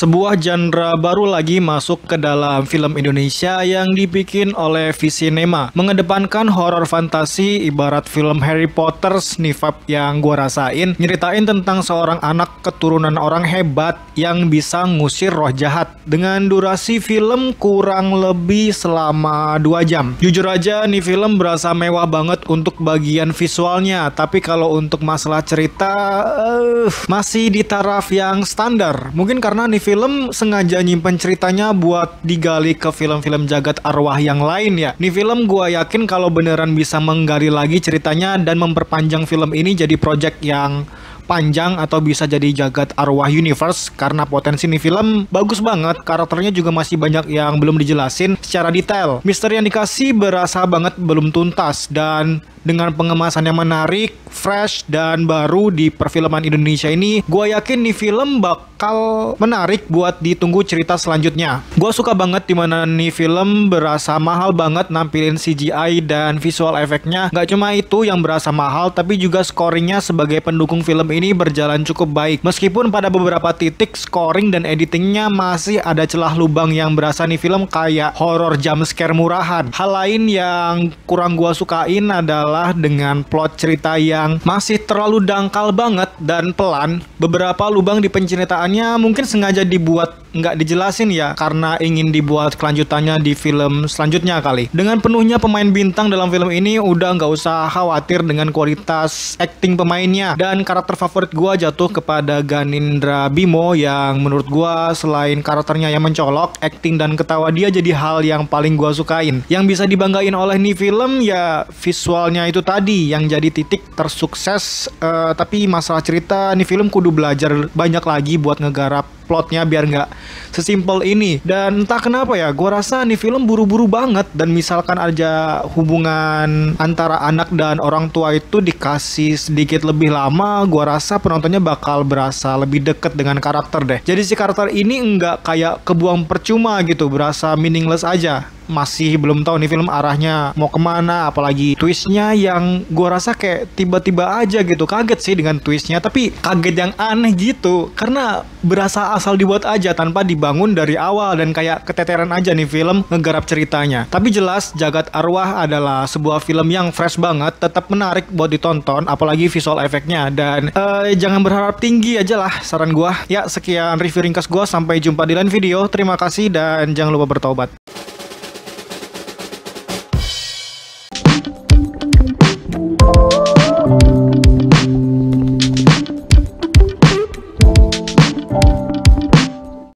sebuah genre baru lagi masuk ke dalam film Indonesia yang dibikin oleh Visinema. Mengedepankan horror fantasi ibarat film Harry Potter snifap yang gua rasain, nyeritain tentang seorang anak keturunan orang hebat yang bisa ngusir roh jahat dengan durasi film kurang lebih selama 2 jam. Jujur aja nih film berasa mewah banget untuk bagian visualnya, tapi kalau untuk masalah cerita uh, masih di taraf yang standar. Mungkin karena nih film sengaja nyimpen ceritanya buat digali ke film-film jagat arwah yang lain ya. Nih film gua yakin kalau beneran bisa menggali lagi ceritanya dan memperpanjang film ini jadi project yang panjang atau bisa jadi jagat arwah universe karena potensi nih film bagus banget karakternya juga masih banyak yang belum dijelasin secara detail misteri yang dikasih berasa banget belum tuntas dan dengan pengemasan yang menarik, fresh, dan baru di perfilman Indonesia ini, gue yakin nih film bakal menarik buat ditunggu cerita selanjutnya. Gue suka banget dimana nih film berasa mahal banget nampilin CGI dan visual efeknya. Gak cuma itu yang berasa mahal, tapi juga scoringnya sebagai pendukung film ini berjalan cukup baik. Meskipun pada beberapa titik scoring dan editingnya masih ada celah lubang yang berasa nih film kayak horror jumpscare murahan. Hal lain yang kurang gue sukain adalah adalah dengan plot cerita yang masih terlalu dangkal banget dan pelan. Beberapa lubang di penceritaannya mungkin sengaja dibuat nggak dijelasin ya karena ingin dibuat kelanjutannya di film selanjutnya kali. Dengan penuhnya pemain bintang dalam film ini udah nggak usah khawatir dengan kualitas acting pemainnya dan karakter favorit gua jatuh kepada Ganindra Bimo yang menurut gua selain karakternya yang mencolok, acting dan ketawa dia jadi hal yang paling gua sukain. Yang bisa dibanggain oleh nih film ya visualnya ceritanya itu tadi yang jadi titik tersukses uh, tapi masalah cerita nih film kudu belajar banyak lagi buat ngegarap plotnya biar nggak sesimpel ini dan entah kenapa ya gue rasa nih film buru-buru banget dan misalkan aja hubungan antara anak dan orang tua itu dikasih sedikit lebih lama gue rasa penontonnya bakal berasa lebih deket dengan karakter deh jadi si karakter ini nggak kayak kebuang percuma gitu berasa meaningless aja masih belum tahu nih film arahnya mau kemana apalagi twistnya yang gua rasa kayak tiba-tiba aja gitu kaget sih dengan twistnya tapi kaget yang aneh gitu karena berasa asal dibuat aja tanpa dibangun dari awal dan kayak keteteran aja nih film ngegarap ceritanya. Tapi jelas Jagat Arwah adalah sebuah film yang fresh banget, tetap menarik buat ditonton apalagi visual efeknya dan uh, jangan berharap tinggi aja lah saran gua. Ya sekian review ringkas gua sampai jumpa di lain video. Terima kasih dan jangan lupa bertobat.